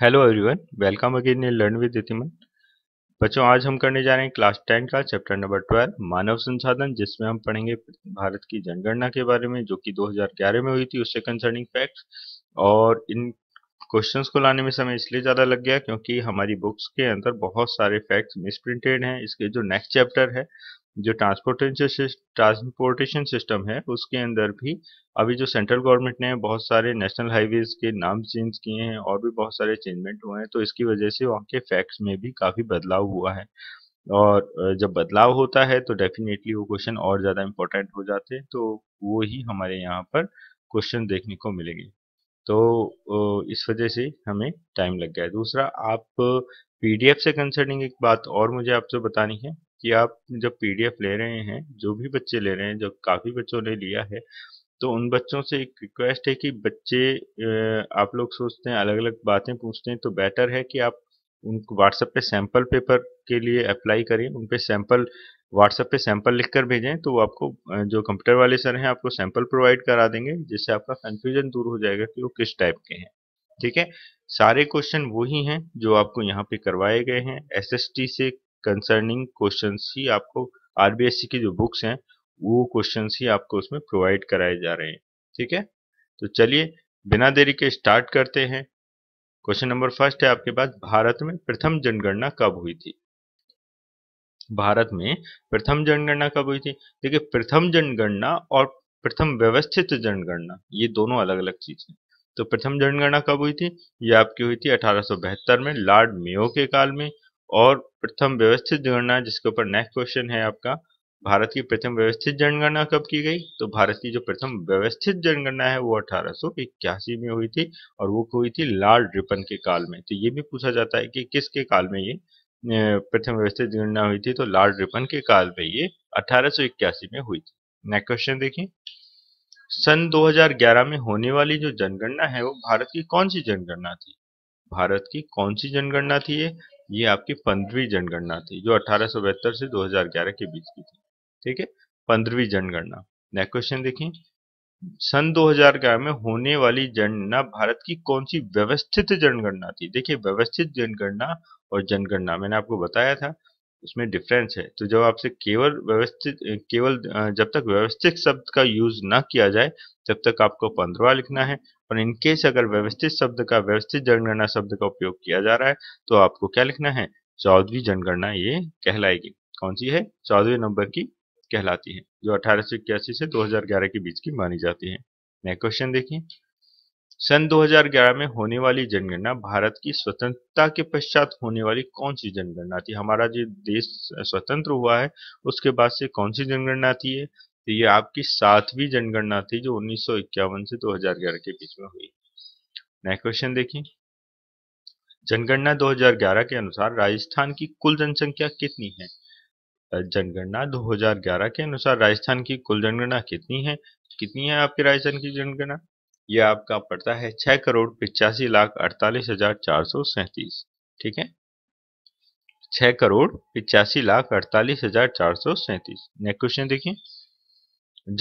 hello everyone welcome again in learn with यतिमन बच्चों आज हम करने जा रहे हैं क्लास टेन का चैप्टर नंबर ट्वेल्व मानव संसाधन जिसमें हम पढ़ेंगे भारत की जनगणना के बारे में जो कि 2011 में हुई थी उससे कंसर्निंग फैक्ट्स और इन क्वेश्चंस को लाने में समय इसलिए ज़्यादा लग गया क्योंकि हमारी बुक्स के अंदर बहुत सारे फैक्ट्स मिसप्रिंटेड हैं इसके जो नेक्स्ट चैप्टर है जो ट्रांसपोर्टेशन ट्रांसपोर्टेशन सिस्टम है उसके अंदर भी अभी जो सेंट्रल गवर्नमेंट ने बहुत सारे नेशनल हाईवेज के नाम चेंज किए हैं और भी बहुत सारे चेंजमेंट हुए हैं तो इसकी वजह से वहाँ के फैक्ट्स में भी काफ़ी बदलाव हुआ है और जब बदलाव होता है तो डेफिनेटली वो क्वेश्चन और ज़्यादा इम्पोर्टेंट हो जाते हैं तो वो ही हमारे यहाँ पर क्वेश्चन देखने को मिलेंगे तो इस वजह से हमें टाइम लग गया दूसरा आप पीडीएफ से कंसर्निंग एक बात और मुझे आपसे बतानी है कि आप जब पीडीएफ ले रहे हैं जो भी बच्चे ले रहे हैं जो काफ़ी बच्चों ने लिया है तो उन बच्चों से एक रिक्वेस्ट है कि बच्चे आप लोग सोचते हैं अलग अलग बातें पूछते हैं तो बेटर है कि आप उनको व्हाट्सएप पे सैंपल पेपर के लिए अप्लाई करें उन पे सैंपल व्हाट्सएप पे सैंपल लिख कर भेजें तो वो आपको जो कंप्यूटर वाले सर हैं आपको सैंपल प्रोवाइड करा देंगे जिससे आपका कन्फ्यूजन दूर हो जाएगा कि वो किस टाइप के हैं ठीक है सारे क्वेश्चन वही हैं जो आपको यहाँ पे करवाए गए हैं एसएसटी से कंसर्निंग क्वेश्चन ही आपको आरबीएससी की जो बुक्स हैं वो क्वेश्चन ही आपको उसमें प्रोवाइड कराए जा रहे हैं ठीक है तो चलिए बिना देरी के स्टार्ट करते हैं क्वेश्चन नंबर फर्स्ट है आपके पास भारत में प्रथम जनगणना कब हुई थी भारत में प्रथम जनगणना कब हुई थी देखिए प्रथम जनगणना और प्रथम व्यवस्थित जनगणना ये दोनों अलग अलग चीज है तो प्रथम जनगणना कब हुई थी ये आपकी हुई थी अठारह में लॉर्ड मेयो के काल में और प्रथम व्यवस्थित जनगणना जिसके ऊपर नेक्स्ट क्वेश्चन है आपका भारत की प्रथम व्यवस्थित जनगणना कब की गई तो भारत की जो प्रथम व्यवस्थित जनगणना है वो अठारह में हुई थी और वो हुई थी लाल रिपन के काल में तो ये भी पूछा जाता है कि किसके काल में ये प्रथम व्यवस्थित जनगणना हुई थी तो लाल रिपन के काल में ये अठारह में हुई थी नेक्स्ट क्वेश्चन देखिए सन 2011 में होने वाली जो जनगणना है वो भारत की कौन सी जनगणना थी भारत की कौन सी जनगणना थी ये ये आपकी पंद्रवी जनगणना थी जो अठारह से 2011 के बीच की थी ठीक है पंद्रवी जनगणना नेक्स्ट क्वेश्चन देखिए सन 2011 में होने वाली जनगणना भारत की कौन सी व्यवस्थित जनगणना थी देखिए व्यवस्थित जनगणना और जनगणना मैंने आपको बताया था उसमें डिफरेंस है तो जब आपसे केवल व्यवस्थित केवल जब तक व्यवस्थित शब्द का यूज ना किया जाए तब तक आपको पंद्रवा लिखना है और इनकेस अगर व्यवस्थित शब्द का व्यवस्थित जनगणना शब्द का उपयोग किया जा रहा है तो आपको क्या लिखना है चौदहवीं जनगणना ये कहलाएगी कौन सी है चौदहवें नंबर की कहलाती है जो अठारह से दो हजार ग्यारह के बीच की मानी जाती है नेक्स्ट क्वेश्चन देखिए सन 2011 में होने वाली जनगणना भारत की स्वतंत्रता के पश्चात होने वाली कौन सी जनगणना थी हमारा जो देश स्वतंत्र हुआ है उसके बाद से कौन सी जनगणना थी तो ये आपकी सातवीं जनगणना थी जो 1951 से 2011 के बीच में हुई नेक्स्ट क्वेश्चन देखिए जनगणना 2011 के अनुसार राजस्थान की कुल जनसंख्या कितनी है जनगणना 2011 के अनुसार राजस्थान की कुल जनगणना कितनी है कितनी है आपके राजस्थान की जनगणना ये आपका पड़ता है छह करोड़ पिचासी लाख अड़तालीस हजार चार सौ सैंतीस ठीक है छह करोड़ पिचासी लाख अड़तालीस हजार चार सौ सैंतीस नेक्स्ट क्वेश्चन देखिए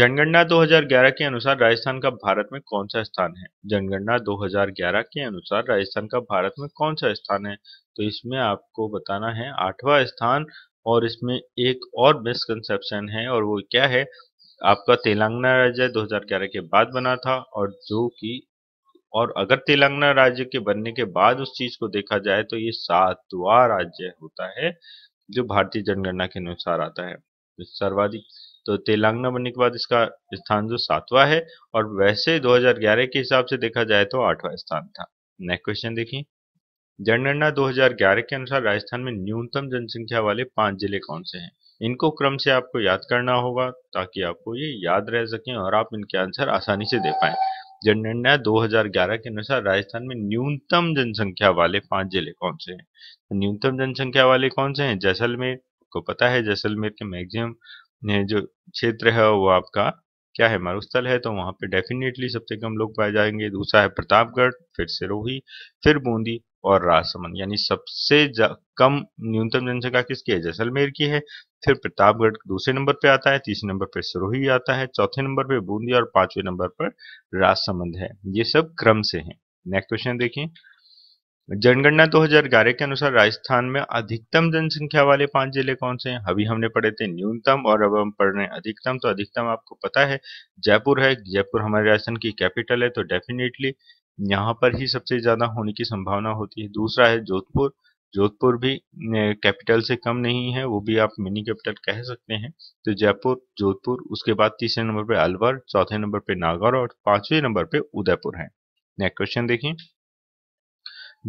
जनगणना 2011 के अनुसार राजस्थान का भारत में कौन सा स्थान है जनगणना 2011 के अनुसार राजस्थान का भारत में कौन सा स्थान है तो इसमें आपको बताना है आठवां स्थान और इसमें एक और मिसकंसेप्शन है और वो क्या है आपका तेलंगाना राज्य 2011 के बाद बना था और जो कि और अगर तेलंगाना राज्य के बनने के बाद उस चीज को देखा जाए तो ये सातवा राज्य होता है जो भारतीय जनगणना के अनुसार आता है सर्वाधिक तो तेलंगाना बनने के बाद इसका स्थान जो सातवा है और वैसे 2011 के हिसाब से देखा जाए तो आठवां स्थान था नेक्स्ट क्वेश्चन देखिए जनगणना 2011 के अनुसार राजस्थान में न्यूनतम जनसंख्या वाले पांच जिले कौन से हैं इनको क्रम से आपको याद करना होगा ताकि आपको ये याद रह सकें और आप इनके आंसर आसानी से दे पाएं जनगणना 2011 के अनुसार राजस्थान में न्यूनतम जनसंख्या वाले पांच जिले कौन से हैं तो न्यूनतम जनसंख्या वाले कौन से हैं जैसलमेर को पता है जैसलमेर के मैक्सिमम जो क्षेत्र है वो आपका क्या है मरुस्थल है तो वहां पे डेफिनेटली सबसे कम लोग पाए जाएंगे दूसरा है प्रतापगढ़ फिर सिरोही फिर बूंदी और राजसमंद यानी सबसे कम न्यूनतम जनसंख्या किसकी है जैसलमेर की है फिर प्रतापगढ़ दूसरे नंबर पे आता है तीसरे नंबर पे सिरोही आता है चौथे नंबर पे बूंदी और पांचवे नंबर पर राजसमंद है ये सब क्रम से है नेक्स्ट क्वेश्चन देखिए जनगणना 2011 के अनुसार राजस्थान में अधिकतम जनसंख्या वाले पांच जिले कौन से हैं अभी हमने पढ़े थे न्यूनतम और अब हम पढ़ रहे हैं अधिकतम तो अधिकतम आपको पता है जयपुर है जयपुर हमारे राजस्थान की कैपिटल है तो डेफिनेटली यहाँ पर ही सबसे ज़्यादा होने की संभावना होती है दूसरा है जोधपुर जोधपुर भी कैपिटल से कम नहीं है वो भी आप मिनी कैपिटल कह सकते हैं तो जयपुर जोधपुर उसके बाद तीसरे नंबर पे अलवर चौथे नंबर पे नागौर और पांचवें नंबर पे उदयपुर है नेक्स्ट क्वेश्चन देखिए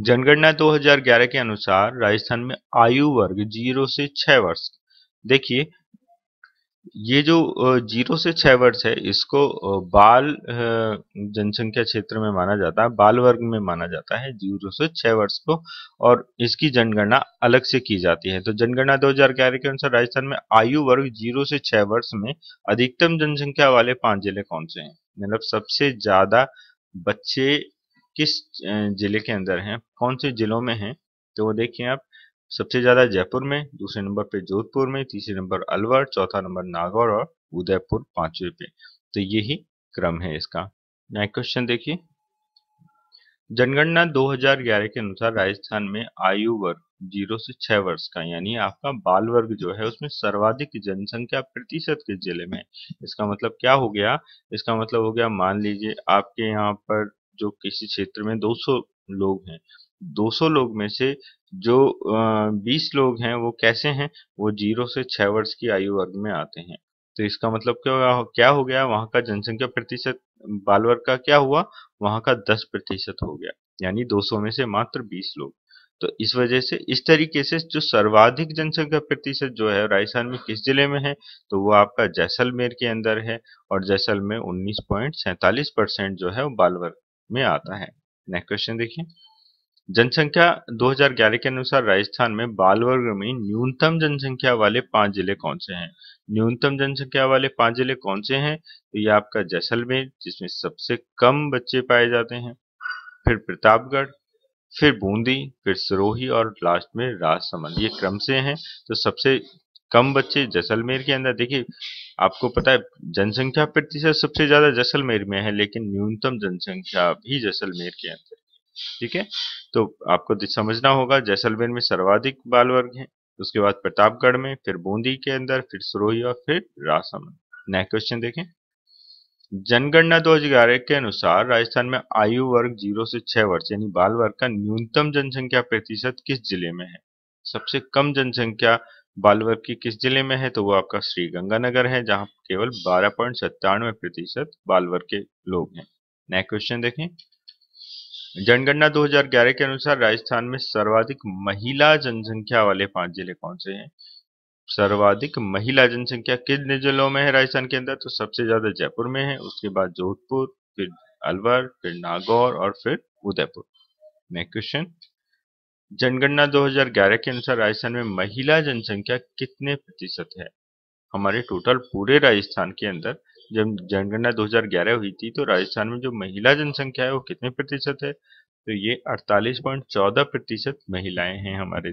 जनगणना 2011 के अनुसार राजस्थान में आयु वर्ग जीरो से छह वर्ष देखिए ये जो जीरो से छह वर्ष है इसको बाल जनसंख्या क्षेत्र में माना जाता है बाल वर्ग में माना जाता है जीरो से छह वर्ष को और इसकी जनगणना अलग से की जाती है तो जनगणना 2011 के अनुसार राजस्थान में आयु वर्ग जीरो से छह वर्ष में अधिकतम जनसंख्या वाले पांच जिले कौन से हैं मतलब सबसे ज्यादा बच्चे किस जिले के अंदर है कौन से जिलों में है तो वो देखिए आप सबसे ज्यादा जयपुर में दूसरे नंबर पे जोधपुर में तीसरे नंबर अलवर चौथा नंबर नागौर और उदयपुर पांचवे पे तो यही क्रम है इसका नेक्स्ट क्वेश्चन देखिए जनगणना 2011 के अनुसार राजस्थान में आयु वर्ग जीरो से छह वर्ष का यानी आपका बाल वर्ग जो है उसमें सर्वाधिक जनसंख्या प्रतिशत के जिले में इसका मतलब क्या हो गया इसका मतलब हो गया मान लीजिए आपके यहाँ पर जो किसी क्षेत्र में 200 लोग हैं 200 लोग में से जो 20 लोग हैं वो कैसे हैं वो जीरो से छह वर्ष की आयु वर्ग में आते हैं तो इसका मतलब क्या क्या हो गया वहां का जनसंख्या प्रतिशत बाल वर्ग का क्या हुआ वहां का 10 प्रतिशत हो गया यानी 200 में से मात्र 20 लोग तो इस वजह से इस तरीके से जो सर्वाधिक जनसंख्या प्रतिशत जो है राजस्थान में किस जिले में है तो वो आपका जैसलमेर के अंदर है और जैसलमेर उन्नीस पॉइंट सैतालीस परसेंट जो है वो बाल वर्ग में आता है नेक्स्ट क्वेश्चन देखिए जनसंख्या 2011 के अनुसार राजस्थान में बाल वर्ग में न्यूनतम जनसंख्या वाले पांच जिले कौन से हैं न्यूनतम जनसंख्या वाले पांच जिले कौन से हैं तो ये आपका जैसलमेर जिसमें सबसे कम बच्चे पाए जाते हैं फिर प्रतापगढ़ फिर बूंदी फिर सिरोही और लास्ट में राजसमंद ये क्रम से हैं तो सबसे कम बच्चे जैसलमेर के अंदर देखिए आपको पता है जनसंख्या प्रतिशत सबसे ज्यादा जैसलमेर में है लेकिन न्यूनतम जनसंख्या भी जैसलमेर के अंदर ठीक है तो आपको समझना होगा जैसलमेर में सर्वाधिक बाल वर्ग है उसके बाद प्रतापगढ़ में फिर बूंदी के अंदर फिर सुरोही और फिर राजसमंद नेक्स्ट क्वेश्चन देखें जनगणना 2011 के अनुसार राजस्थान में आयु वर्ग जीरो से छह वर्ष यानी बाल वर्ग का न्यूनतम जनसंख्या प्रतिशत किस जिले में है सबसे कम जनसंख्या बाल वर्ग की किस जिले में है तो वो आपका श्रीगंगानगर है जहां केवल बारह पॉइंट सत्तानवे प्रतिशत बाल वर्ग के लोग हैं नेक्स्ट क्वेश्चन देखें जनगणना 2011 के अनुसार राजस्थान में सर्वाधिक महिला जनसंख्या वाले पांच जिले कौन से हैं सर्वाधिक महिला जनसंख्या किन जिलों में है राजस्थान के अंदर तो सबसे ज्यादा जयपुर में है उसके बाद जोधपुर फिर अलवर फिर नागौर और फिर उदयपुर नेक्स्ट क्वेश्चन जनगणना 2011 के अनुसार राजस्थान में महिला जनसंख्या कितने प्रतिशत है हमारे टोटल पूरे राजस्थान के अंदर जब जनगणना 2011 हुई थी तो राजस्थान में जो महिला जनसंख्या है वो कितने प्रतिशत है तो ये 48.14 प्रतिशत महिलाएं हैं हमारे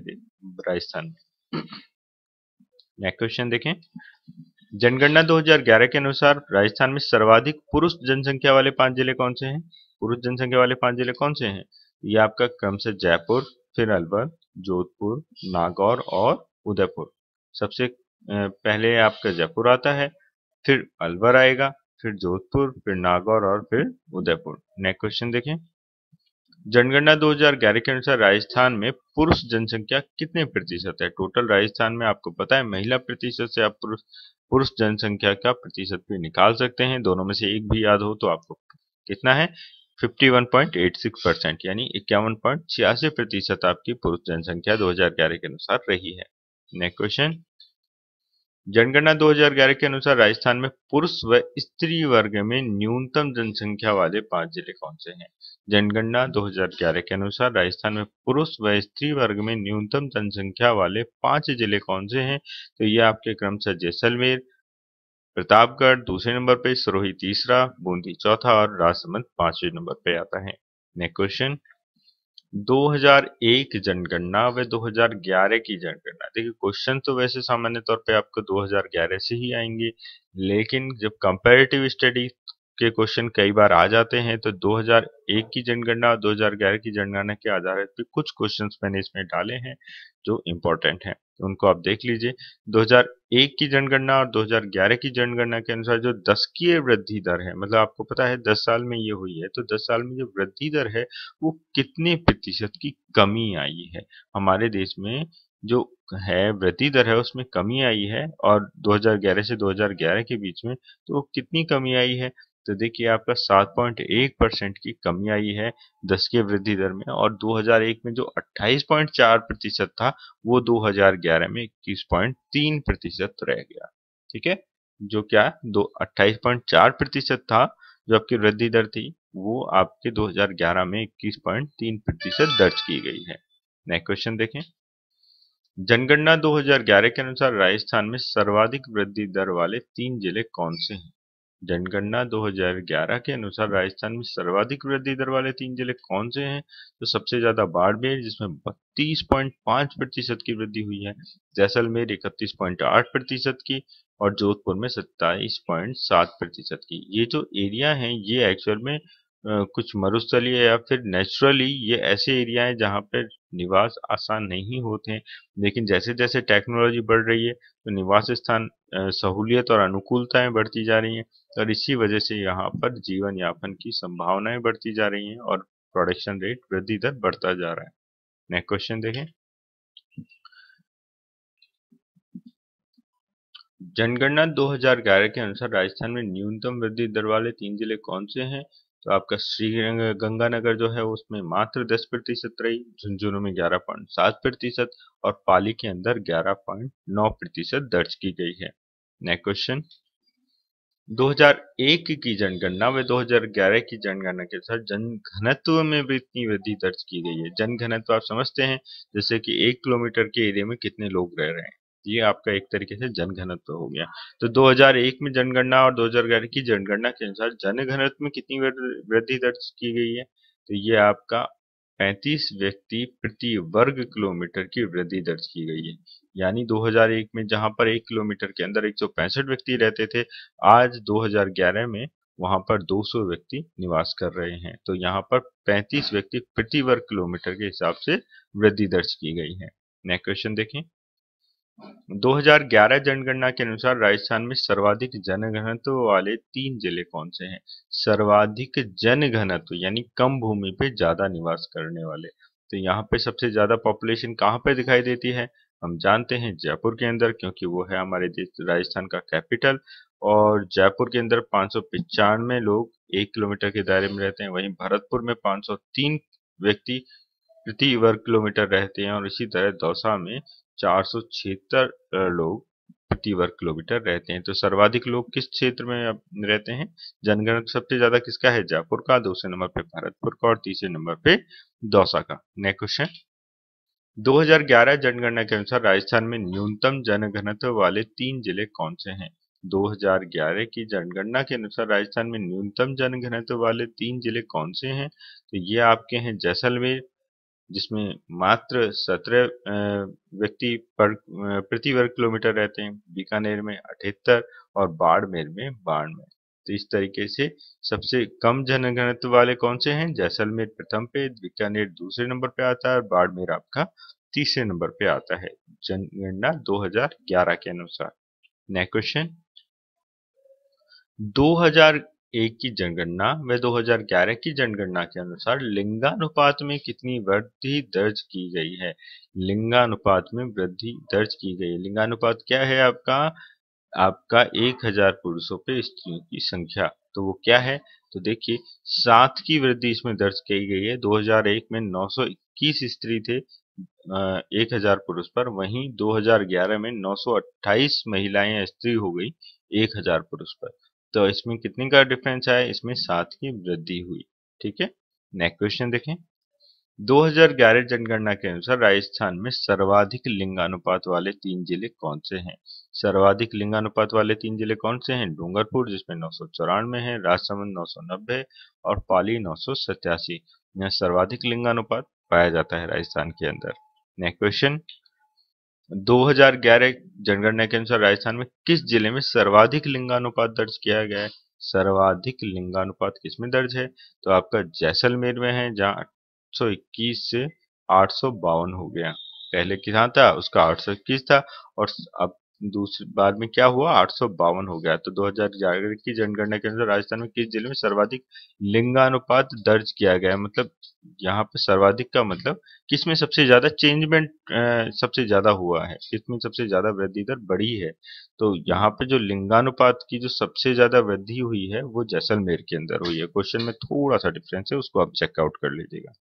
राजस्थान में नेक्स्ट क्वेश्चन देखें जनगणना 2011 के अनुसार राजस्थान में सर्वाधिक पुरुष जनसंख्या वाले पांच जिले कौन से हैं पुरुष जनसंख्या वाले पांच जिले कौन से हैं ये आपका क्रम से जयपुर फिर अलवर जोधपुर नागौर और उदयपुर सबसे पहले आपका जयपुर आता है फिर अलवर आएगा फिर जोधपुर फिर नागौर और फिर उदयपुर नेक्स्ट क्वेश्चन देखें जनगणना 2011 के अनुसार राजस्थान में पुरुष जनसंख्या कितने प्रतिशत है टोटल राजस्थान में आपको पता है महिला प्रतिशत से आप पुरुष पुरुष जनसंख्या का प्रतिशत भी निकाल सकते हैं दोनों में से एक भी याद हो तो आपको कितना है 51.86 परसेंट यानी इक्यावन प्रतिशत आपकी पुरुष जनसंख्या 2011 के अनुसार रही है नेक्स्ट क्वेश्चन जनगणना 2011 के अनुसार राजस्थान में पुरुष व स्त्री वर्ग में न्यूनतम जनसंख्या वाले पांच जिले कौन से हैं जनगणना 2011 के अनुसार राजस्थान में पुरुष व स्त्री वर्ग में न्यूनतम जनसंख्या वाले पांच जिले कौन से हैं तो ये आपके क्रम से जैसलमेर प्रतापगढ़ दूसरे नंबर पे सरोही तीसरा बूंदी चौथा और राजसमंद पांचवें नंबर पे आता है नेक्स्ट क्वेश्चन 2001 जनगणना व 2011 की जनगणना देखिए क्वेश्चन तो वैसे सामान्य तौर पे आपको 2011 से ही आएंगे लेकिन जब कंपेरेटिव स्टडी के क्वेश्चन कई बार आ जाते हैं तो 2001 की जनगणना और 2011 की जनगणना के आधार पर कुछ क्वेश्चंस मैंने इसमें डाले हैं जो इम्पोर्टेंट हैं तो उनको आप देख लीजिए 2001 की जनगणना और 2011 की जनगणना के अनुसार जो दस की वृद्धि दर है मतलब आपको पता है 10 साल में ये हुई है तो 10 साल में जो वृद्धि दर है वो कितने प्रतिशत की कमी आई है हमारे देश में जो है वृद्धि दर है उसमें कमी आई है और 2011 से 2011 के बीच में तो कितनी कमी आई है तो देखिए आपका 7.1 परसेंट की कमी आई है दस के वृद्धि दर में और 2001 में जो 28.4 प्रतिशत था वो 2011 में 21.3 प्रतिशत रह गया ठीक है जो क्या दो अट्ठाईस प्रतिशत था जो आपकी वृद्धि दर थी वो आपके 2011 में 21.3 प्रतिशत दर्ज की गई है नेक्स्ट क्वेश्चन देखें जनगणना 2011 के अनुसार राजस्थान में सर्वाधिक वृद्धि दर वाले तीन जिले कौन से हैं जनगणना 2011 के अनुसार राजस्थान में सर्वाधिक वृद्धि दर वाले तीन जिले कौन से हैं तो सबसे ज्यादा बाड़मेर जिसमें बत्तीस पॉइंट पांच प्रतिशत की वृद्धि हुई है जैसलमेर इकतीस पॉइंट आठ प्रतिशत की और जोधपुर में सत्ताईस पॉइंट सात प्रतिशत की ये जो एरिया हैं ये एक्चुअल में कुछ मरुस्थलीय या फिर नेचुरली ये ऐसे एरिया हैं जहाँ पर निवास आसान नहीं होते हैं लेकिन जैसे जैसे टेक्नोलॉजी बढ़ रही है तो निवास स्थान सहूलियत और अनुकूलताएं बढ़ती जा रही हैं और इसी वजह से यहाँ पर जीवन यापन की संभावनाएं बढ़ती जा रही हैं और प्रोडक्शन रेट वृद्धि दर बढ़ता जा रहा है नेक्स्ट क्वेश्चन देखें जनगणना 2011 के अनुसार राजस्थान में न्यूनतम वृद्धि दर वाले तीन जिले कौन से हैं तो आपका श्री गंगानगर जो है उसमें मात्र दस प्रतिशत रही झुंझुनू में ग्यारह पॉइंट सात प्रतिशत और पाली के अंदर ग्यारह पॉइंट नौ प्रतिशत दर्ज की गई है नेक्स्ट क्वेश्चन 2001 की जनगणना व 2011 की जनगणना के साथ जन घनत्व में इतनी वृद्धि दर्ज की गई है जन घनत्व आप समझते हैं जैसे कि एक किलोमीटर के एरिया में कितने लोग रह रहे हैं ये आपका एक तरीके से जनघनत्व हो गया तो 2001 में जनगणना और 2011 की जनगणना के अनुसार जनघनत्व में कितनी वृद्धि दर्ज की गई है तो ये आपका 35 व्यक्ति प्रति वर्ग किलोमीटर की वृद्धि दर्ज की गई है यानी 2001 में जहां पर एक किलोमीटर के अंदर एक व्यक्ति रहते थे आज 2011 में वहां पर 200 व्यक्ति निवास कर रहे हैं तो यहाँ पर 35 व्यक्ति प्रति वर्ग किलोमीटर के हिसाब से वृद्धि दर्ज की गई है नेक्स्ट क्वेश्चन देखें 2011 जनगणना के अनुसार राजस्थान में सर्वाधिक जनघनत्व वाले तीन जिले कौन से हैं सर्वाधिक जनघनत्व यानी कम भूमि पे ज्यादा निवास करने वाले तो यहाँ पे सबसे ज्यादा पॉपुलेशन कहाँ पे दिखाई देती है हम जानते हैं जयपुर के अंदर क्योंकि वो है हमारे राजस्थान का कैपिटल और जयपुर के अंदर पांच लोग एक किलोमीटर के दायरे में रहते हैं वहीं भरतपुर में 503 व्यक्ति प्रति वर्ग किलोमीटर रहते हैं और इसी तरह दौसा में चार लोग प्रति वर्ग किलोमीटर रहते हैं तो सर्वाधिक लोग किस क्षेत्र में रहते हैं जनगणना सबसे ज्यादा किसका है जयपुर का दूसरे नंबर पे भरतपुर का और तीसरे नंबर पे दौसा का नेक्स्ट क्वेश्चन 2011 जनगणना के अनुसार राजस्थान में न्यूनतम जनघनत्व वाले तीन जिले कौन से हैं 2011 की जनगणना के अनुसार राजस्थान में न्यूनतम जनघनत्व वाले तीन जिले कौन से हैं तो ये आपके हैं जैसलमेर जिसमें मात्र सत्रह व्यक्ति पर प्रति वर्ग किलोमीटर रहते हैं बीकानेर में अठहत्तर और बाड़मेर में बाड़मेर तो इस तरीके से सबसे कम जनगणत्व वाले कौन से हैं जैसलमेर प्रथम पे बीकानेर दूसरे नंबर पे आता है और बाड़मेर आपका तीसरे नंबर पे आता है जनगणना 2011 के अनुसार नेक्स्ट क्वेश्चन 2000 एक की जनगणना व 2011 की जनगणना के अनुसार लिंगानुपात में कितनी वृद्धि दर्ज की गई है लिंगानुपात में वृद्धि दर्ज की गई लिंगानुपात क्या है आपका आपका 1000 पुरुषों पे स्त्रियों की संख्या तो वो क्या है तो देखिए सात की वृद्धि इसमें दर्ज की गई है 2001 में 921 स्त्री थे एक हजार पुरुष पर वहीं 2011 में 928 महिलाएं स्त्री हो गई 1000 पुरुष पर तो इसमें कितने का डिफरेंस आया इसमें सात की वृद्धि हुई ठीक है नेक्स्ट क्वेश्चन देखें 2011 जनगणना के अनुसार राजस्थान में सर्वाधिक लिंगानुपात वाले तीन जिले कौन से हैं सर्वाधिक लिंगानुपात वाले तीन जिले कौन से हैं डूंगरपुर जिसमें नौ सौ चौरानवे है राजसमंद नौ सौ नब्बे और पाली नौ सौ सत्यासी यहाँ सर्वाधिक लिंगानुपात पाया जाता है राजस्थान के अंदर नेक्स्ट क्वेश्चन 2011 जनगणना के अनुसार राजस्थान में किस जिले में सर्वाधिक लिंगानुपात दर्ज किया गया है सर्वाधिक लिंगानुपात किसमें दर्ज है तो आपका जैसलमेर में है जहाँ 821 से आठ हो गया पहले कितना था उसका आठ था और अब दूसरे बाद में क्या हुआ आठ हो गया तो 2011 की जनगणना के अनुसार राजस्थान में किस जिले में सर्वाधिक लिंगानुपात दर्ज किया गया मतलब यहाँ पे सर्वाधिक का मतलब किसमें सबसे ज्यादा चेंजमेंट सबसे ज्यादा हुआ है किसमें सबसे ज्यादा वृद्धि दर बढ़ी है तो यहाँ पे जो लिंगानुपात की जो सबसे ज्यादा वृद्धि हुई है वो जैसलमेर के अंदर हुई है क्वेश्चन में थोड़ा सा डिफरेंस है उसको आप चेकआउट कर लीजिएगा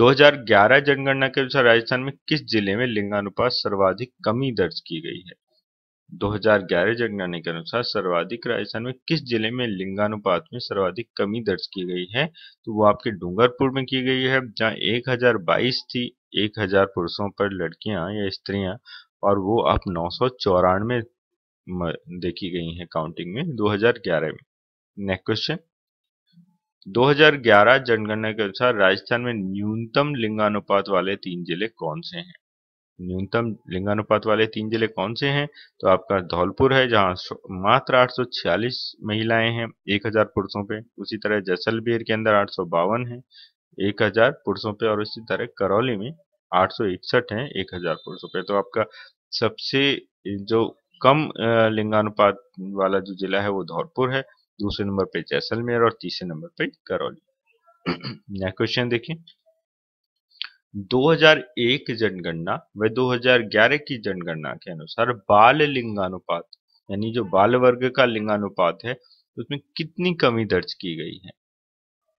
2011 जनगणना के अनुसार राजस्थान में किस जिले में लिंगानुपात सर्वाधिक कमी दर्ज की गई है 2011 जनगणना के अनुसार सर्वाधिक राजस्थान में किस जिले में लिंगानुपात में सर्वाधिक कमी दर्ज की गई है तो वो आपके डूंगरपुर में की गई है जहां 1022 थी 1000 पुरुषों पर लड़कियां या स्त्रियां और वो अब नौ देखी गई है काउंटिंग में दो में नेक्स्ट क्वेश्चन 2011 जनगणना के अनुसार राजस्थान में न्यूनतम लिंगानुपात वाले तीन जिले कौन से हैं न्यूनतम लिंगानुपात वाले तीन जिले कौन से हैं तो आपका धौलपुर है जहां मात्र 846 महिलाएं हैं 1000 पुरुषों पे उसी तरह जैसलमेर के अंदर आठ सौ है एक पुरुषों पे और उसी तरह करौली में आठ हैं एक पुरुषों पे तो आपका सबसे जो कम लिंगानुपात वाला जो जिला है वो धौलपुर है दूसरे नंबर पे जैसलमेर और तीसरे नंबर पे करौली नेक्स्ट क्वेश्चन देखिए 2001 जनगणना व 2011 की जनगणना के अनुसार बाल लिंगानुपात यानी जो बाल वर्ग का लिंगानुपात है उसमें कितनी कमी दर्ज की गई है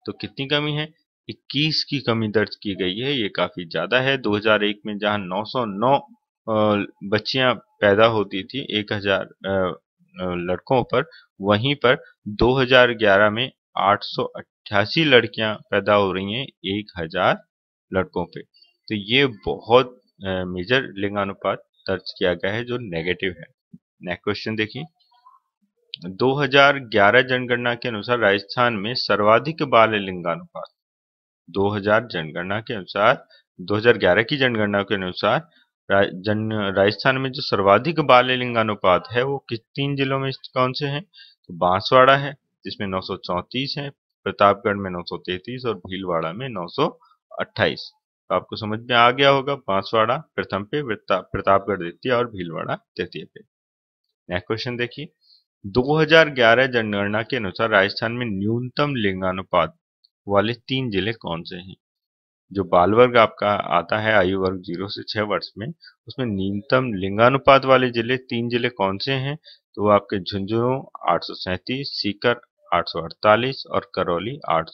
तो कितनी कमी है 21 की कमी दर्ज की गई है ये काफी ज्यादा है 2001 में जहां 909 बच्चियां पैदा होती थी 1000 लड़कों पर वहीं पर 2011 में 888 लड़कियां पैदा हो रही हैं 1000 लड़कों पे तो ये बहुत मेजर लिंगानुपात दर्ज किया गया है जो नेगेटिव है नेक्स्ट क्वेश्चन देखिए 2011 जनगणना के अनुसार राजस्थान में सर्वाधिक बाल लिंगानुपात 2000 जनगणना के अनुसार 2011 की जनगणना के अनुसार जन राजस्थान में जो सर्वाधिक बाल लिंगानुपात है वो किस तीन जिलों में कौन से हैं तो बांसवाड़ा है जिसमें नौ है प्रतापगढ़ में 933 और भीलवाड़ा में 928 तो आपको समझ में आ गया होगा बांसवाड़ा प्रथम पे प्रतापगढ़ द्वितीय और भीलवाड़ा तृतीय पे नेक्स्ट क्वेश्चन देखिए 2011 जनगणना के अनुसार राजस्थान में न्यूनतम लिंगानुपात वाले तीन जिले कौन से हैं जो बाल वर्ग आपका आता है आयु वर्ग जीरो से छह वर्ष में उसमें न्यूनतम लिंगानुपात वाले जिले तीन जिले कौन से हैं तो वो आपके झुंझुनू आठ सीकर 848 और करौली आठ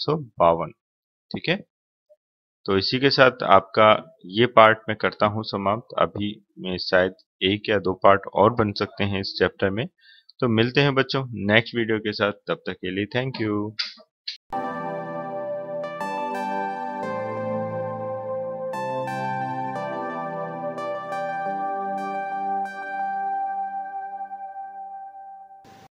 ठीक है तो इसी के साथ आपका ये पार्ट मैं करता हूं समाप्त अभी मैं शायद एक या दो पार्ट और बन सकते हैं इस चैप्टर में तो मिलते हैं बच्चों नेक्स्ट वीडियो के साथ तब तक के लिए थैंक यू